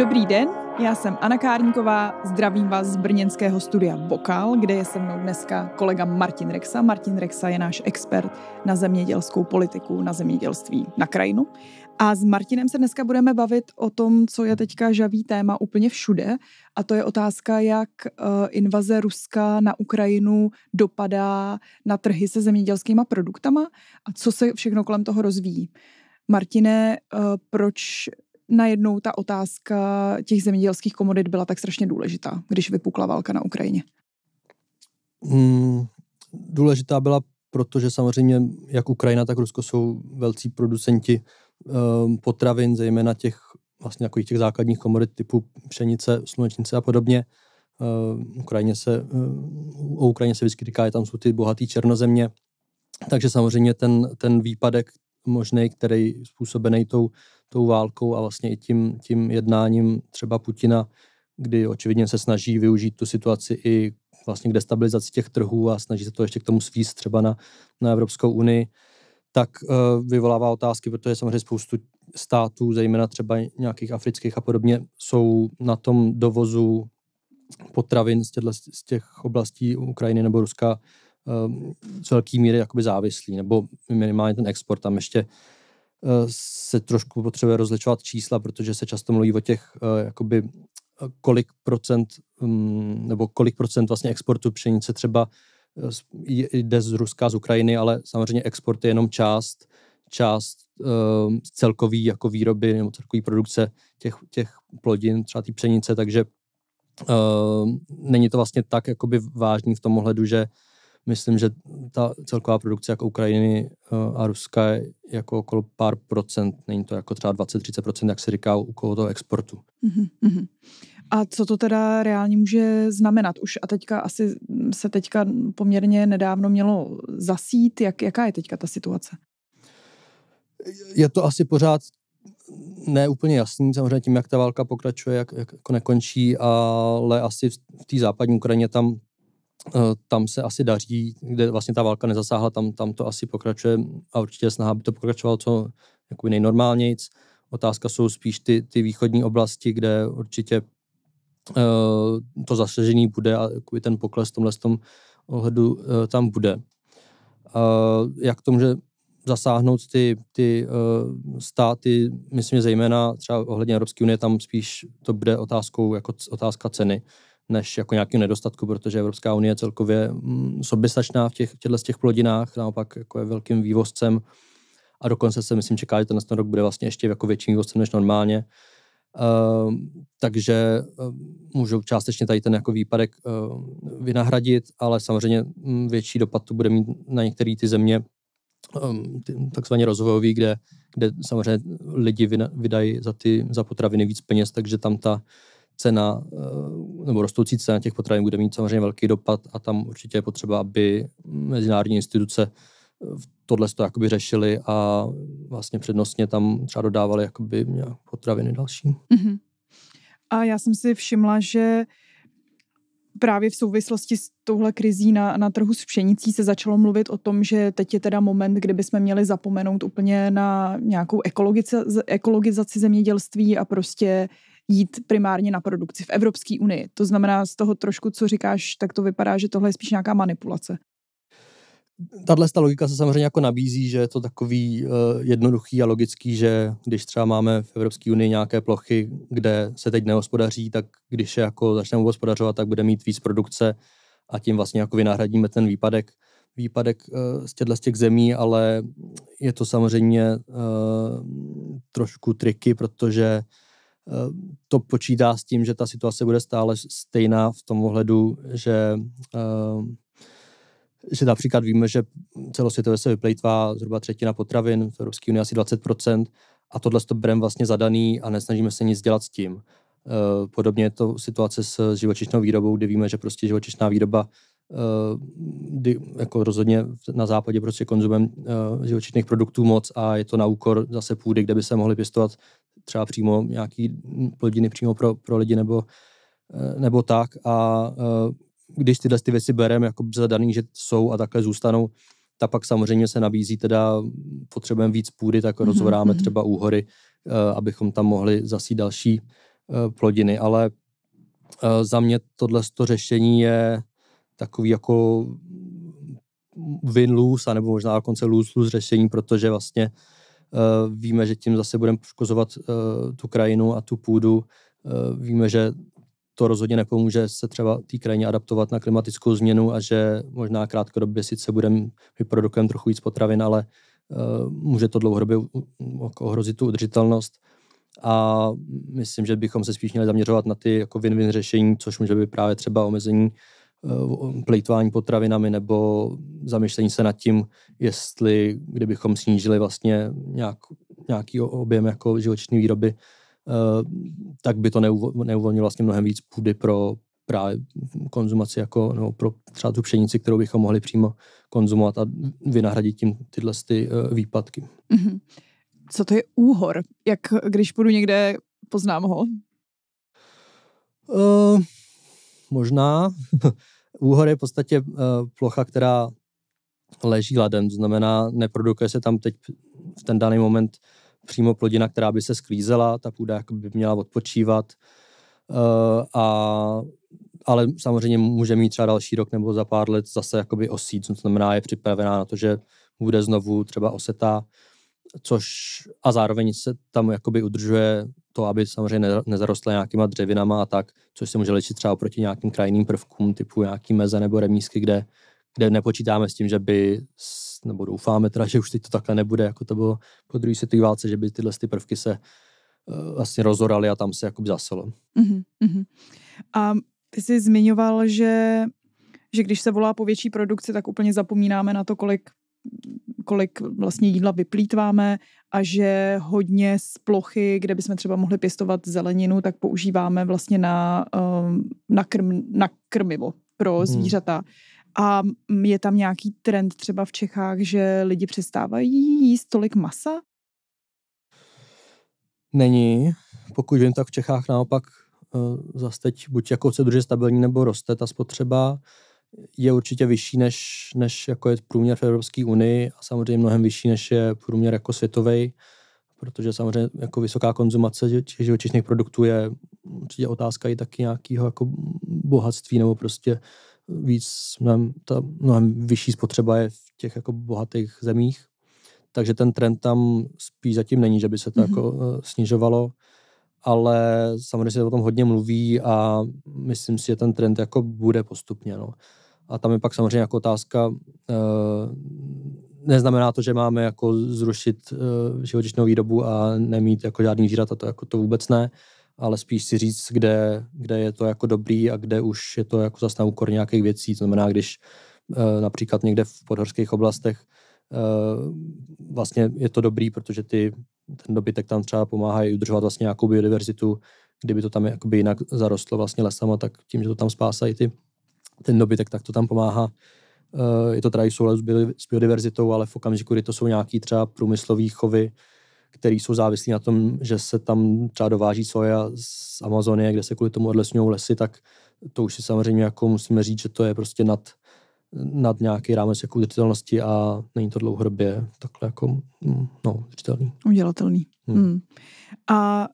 Dobrý den, já jsem Anna Kárníková, zdravím vás z brněnského studia Vokál, kde je se mnou dneska kolega Martin Rexa. Martin Rexa je náš expert na zemědělskou politiku, na zemědělství, na krajinu. A s Martinem se dneska budeme bavit o tom, co je teďka žavý téma úplně všude, a to je otázka, jak eh, invaze Ruska na Ukrajinu dopadá na trhy se zemědělskýma produktama a co se všechno kolem toho rozvíjí. Martine, eh, proč najednou ta otázka těch zemědělských komodit byla tak strašně důležitá, když vypukla válka na Ukrajině? Hmm, důležitá byla protože samozřejmě jak Ukrajina, tak Rusko jsou velcí producenti um, potravin, zejména těch vlastně jako těch základních komodit typu pšenice, slunečnice a podobně. Uh, Ukrajině se, uh, o Ukrajině se vždycky říká, že tam jsou ty bohaté černozemě. Takže samozřejmě ten, ten výpadek možný, který způsobený tou tou válkou a vlastně i tím, tím jednáním třeba Putina, kdy očividně se snaží využít tu situaci i vlastně k destabilizaci těch trhů a snaží se to ještě k tomu svíst třeba na, na Evropskou unii, tak e, vyvolává otázky, protože samozřejmě spoustu států, zejména třeba nějakých afrických a podobně, jsou na tom dovozu potravin z, těchto, z těch oblastí Ukrajiny nebo Ruska e, z velký míry jakoby závislí, nebo minimálně ten export tam ještě se trošku potřebuje rozličovat čísla, protože se často mluví o těch, eh, jakoby, eh, kolik procent, mm, nebo kolik procent vlastně exportu pšenice třeba eh, jde z Ruska, z Ukrajiny, ale samozřejmě export je jenom část, část ehm, celkový jako výroby nebo celkový produkce těch, těch plodin, třeba té pšenice, takže ehm, není to vlastně tak jakoby vážný v tom ohledu, že myslím, že ta celková produkce jak Ukrajiny eh, a Ruska je jako okolo pár procent, není to jako třeba 20-30%, jak se říká u koho toho exportu. Mm-hmm. A co to teda reálně může znamenat? Už a teďka asi se teďka poměrně nedávno mělo zasít, jak, jaká je teďka ta situace? Je to asi pořád ne úplně jasný, samozřejmě tím, jak ta válka pokračuje, jak, jak jako nekončí, ale asi v té západní Ukrajině tam Eh, tam se asi daří, kde vlastně ta válka nezasáhla, tam, tam to asi pokračuje a určitě snaha, aby to pokračovalo co jakoby nejnormálnějc. Otázka jsou spíš ty, ty východní oblasti, kde určitě uh, to zasažení bude a jakoby ten pokles v tomhle tom ohledu uh, tam bude. Uh, jak to může zasáhnout ty, ty uh, státy, myslím, že zejména třeba ohledně Evropské unie, tam spíš to bude otázkou, jako otázka ceny. Uh, než jako nějaký nedostatku, protože Evropská unie je celkově mm, soběstačná v těch, těchto těch plodinách, naopak jako je velkým vývozcem a dokonce se myslím čeká, že ten rok bude vlastně ještě jako větším vývozcem než normálně. Uh, takže uh, ehm, můžou částečně tady ten jako výpadek uh, vynahradit, ale samozřejmě mm, větší dopad to bude mít na některé ty země um, takzvaně rozvojový, kde, kde samozřejmě lidi vydají za, ty, za potraviny víc peněz, takže tam ta cena eh, nebo rostoucí cena těch potravin bude mít samozřejmě velký dopad a tam určitě je potřeba, aby mezinárodní instituce eh, tohle to jakoby řešili a vlastně přednostně tam třeba dodávali jakoby potraviny další. Mm-hmm. A já jsem si všimla, že právě v souvislosti s touhle krizí na, na trhu s pšenicí se začalo mluvit o tom, že teď je teda moment, kdy bychom měli zapomenout úplně na nějakou ekologizaci, ekologizaci zemědělství a prostě jít primárně na produkci v Evropské unii. To znamená, z toho trošku, co říkáš, tak to vypadá, že tohle je spíš nějaká manipulace. Tahle ta logika se samozřejmě jako nabízí, že je to takový uh, jednoduchý a logický, že když třeba máme v Evropské unii nějaké plochy, kde se teď nehospodaří, tak když je jako začneme hospodařovat, tak bude mít víc produkce a tím vlastně jako vynahradíme ten výpadek výpadek uh, z těchto z těch zemí, ale je to samozřejmě uh, trošku triky, protože Eh, to počítá s tím, že ta situace bude stále stejná v tom ohledu, že eh, že například víme, že celosvětově se vyplejtvá zhruba třetina potravin, v Evropské unii asi 20%, a tohle to bereme vlastně zadaný a nesnažíme se nic dělat s tím. Eh, podobně je to situace s živočišnou výrobou, kde víme, že prostě živočišná výroba kdy jako rozhodně na západě prostě konzumem živočišných produktů moc a je to na úkor zase půdy, kde by se mohly pěstovat třeba přímo nějaký plodiny přímo pro, pro lidi nebo, eh, nebo tak a eh, když tyhle ty věci bereme jako zadaný, že jsou a takhle zůstanou, tak pak samozřejmě se nabízí teda potřebujeme víc půdy, tak mm-hmm. rozvoráme mhm. třeba úhory, eh, abychom tam mohli zasít další plodiny, ale za mě tohle to řešení je takový jako win-lose, anebo možná dokonce lose-lose řešení, protože vlastně uh, Eh, víme, že tím zase budeme poškozovat eh, tu krajinu a tu půdu. Eh, víme, že to rozhodně nepomůže se třeba té krajině adaptovat na klimatickou změnu a že možná krátkodobě sice budeme vyprodukovat trochu víc potravin, ale může to dlouhodobě ohrozit tu udržitelnost a myslím, že bychom se spíš měli zaměřovat na ty jako win-win řešení, což může být právě třeba omezení Eh, plejtvání potravinami nebo zamyšlení se nad tím, jestli kdybychom snížili vlastně nějak, nějaký objem jako živočišní výroby, eh, tak by to neuvolnilo vlastně mnohem víc půdy pro právě konzumaci jako, no, pro třeba tu pšenici, kterou bychom mohli přímo konzumovat a vynahradit tím tyhle ty eh, výpadky. Mhm. Co to je úhor? Jak když půjdu někde, poznám ho? Uh, možná. Úhor je v podstatě eh, plocha, která leží ladem, to znamená, neprodukuje se tam teď v ten daný moment přímo plodina, která by se sklízela, ta půda by měla odpočívat, eh, a, ale samozřejmě může mít třeba další rok nebo za pár let zase jakoby osít, to znamená, je připravená na to, že bude znovu třeba osetá, což a zároveň se tam jakoby udržuje to, aby samozřejmě nezarostla nějakýma dřevinama a tak, což se může léčit třeba proti nějakým krajinným prvkům, typu nějaký meze nebo remísky, kde, kde nepočítáme s tím, že by, nebo doufáme teda, že už teď to takhle nebude, jako to bylo po druhé světové válce, že by tyhle ty prvky se uh, vlastně rozoraly a tam se jakoby zaselo. uh uh-huh. A ty jsi zmiňoval, že že když se volá po větší produkci, tak úplně zapomínáme na to, kolik kolik vlastně jídla vyplýtváme a že hodně z plochy, kde bychom třeba mohli pěstovat zeleninu, tak používáme vlastně na, ehm, na, krm, na krmivo pro mhm. zvířata. Hmm. A je tam nějaký trend třeba v Čechách, že lidi přestávají jíst tolik masa? Není. Pokud vím, tak v Čechách naopak eh, zase teď buď jako se drží stabilní, nebo roste ta spotřeba je určitě vyšší, než, než jako je průměr v Evropské unii a samozřejmě mnohem vyšší, než je průměr jako světový, protože samozřejmě jako vysoká konzumace živočišných produktů je určitě otázka i taky nějakého jako bohatství nebo prostě víc, mnohem, ta mnohem vyšší spotřeba je v těch jako bohatých zemích. Takže ten trend tam spíš zatím není, že by se to mm-hmm. jako mhm. eh, snižovalo ale samozřejmě se o tom hodně mluví a myslím si, že ten trend jako bude postupně. No. A tam je pak samozřejmě jako otázka, eh, neznamená to, že máme jako zrušit eh, živočišnou výrobu a nemít jako žádný zvířata, to jako to vůbec ne, ale spíš si říct, kde, kde je to jako dobrý a kde už je to jako zase na úkor nějakých věcí. To znamená, když eh, například někde v podhorských oblastech vlastně je to dobrý, protože ty, ten dobytek tam třeba pomáhají udržovat vlastně nějakou biodiverzitu, kdyby to tam jakoby jinak zarostlo vlastně lesama, tak tím, že to tam spásají ty ten dobytek, tak to tam pomáhá. Eh, je to teda i souladu s biodiverzitou, ale v okamžiku, kdy to jsou nějaký třeba průmyslové chovy, které jsou závislí na tom, že se tam třeba dováží soja z Amazonie, kde se kvůli tomu odlesňují lesy, tak to už si samozřejmě jako musíme říct, že to je prostě nad, nad nějaký rámec jako udržitelnosti a není to dlouhodobě takhle jako mm, no, Udělatelný. Hmm. Hmm. A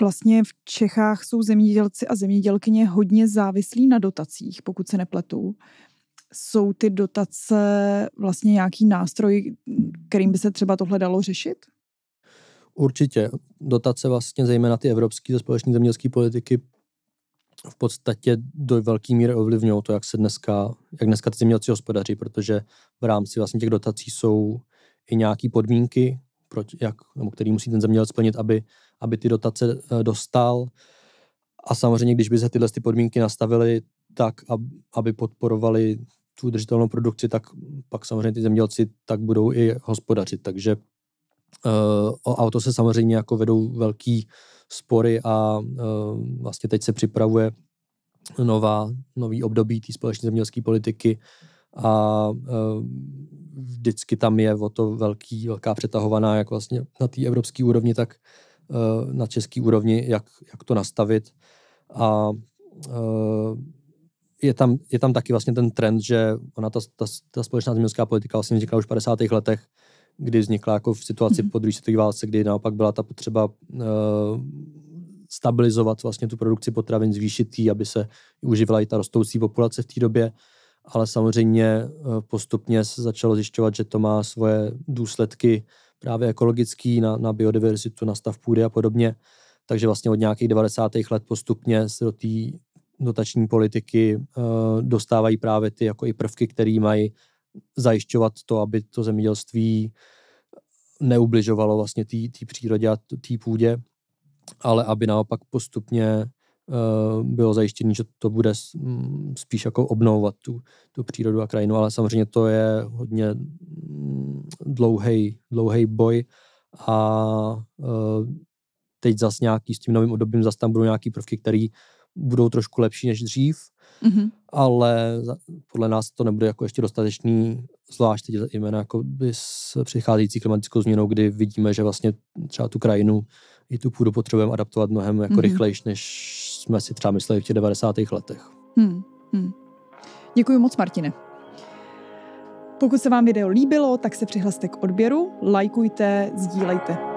Vlastně v Čechách jsou zemědělci a zemědělkyně hodně závislí na dotacích, pokud se nepletu. Jsou ty dotace vlastně nějaký nástroj, kterým by se třeba tohle dalo řešit? Určitě. Dotace vlastně, zejména ty evropské ze společné zemědělské politiky, v podstatě do velké míry ovlivňují to, jak se dneska, jak dneska ty zemědělci hospodaří, protože v rámci vlastně těch dotací jsou i nějaké podmínky, proč, jak, nebo který musí ten zemědělec splnit, aby aby ty dotace eh, dostal. A samozřejmě, když by se tyhle ty podmínky nastavily tak, aby podporovali tu udržitelnou produkci, tak pak samozřejmě ty zemědělci tak budou i hospodařit. Takže eh, o auto se samozřejmě jako vedou velký spory a eh, vlastně teď se připravuje nová, nový období té společné zemědělské politiky a vždycky tam je o to velký, velká přetahovaná, jak vlastně na té evropské úrovni, tak Eh, na český úrovni, jak, jak to nastavit. A eh, je tam, je tam taky vlastně ten trend, že ona ta, ta, ta společná zemědělská politika vlastně vznikla už v 50. letech, kdy vznikla jako v situaci mhm. po druhé světové válce, kdy naopak byla ta potřeba uh, stabilizovat vlastně tu produkci potravin, zvýšit ji, aby se uživila i ta rostoucí populace v té době, ale samozřejmě uh, postupně se začalo zjišťovat, že to má svoje důsledky právě ekologický, na, na biodiverzitu, na stav půdy a podobně. Takže vlastně od nějakých 90. let postupně se do té dotační politiky e, dostávají právě ty jako i prvky, které mají zajišťovat to, aby to zemědělství neubližovalo vlastně té přírodě a té půdě, ale aby naopak postupně Eh, bylo zajištěné, že to bude mm, spíš jako obnovovat tu, tu přírodu a krajinu, ale samozřejmě to je hodně dlouhý, mm, dlouhý boj a eh, teď zas nějaký s tím novým obdobím zase tam budou nějaký prvky, které budou trošku lepší než dřív, mm-hmm. ale podle nás to nebude jako ještě dostatečný, zvlášť teď jména jako by s přicházející klimatickou změnou, kdy vidíme, že vlastně třeba tu krajinu i tu půdu potřebujeme adaptovat mnohem jako mm-hmm. rychlejš, než jsme si třeba mysleli v těch 90. letech. Hmm, hmm. Děkuji moc, Martine. Pokud se vám video líbilo, tak se přihlaste k odběru, lajkujte, sdílejte.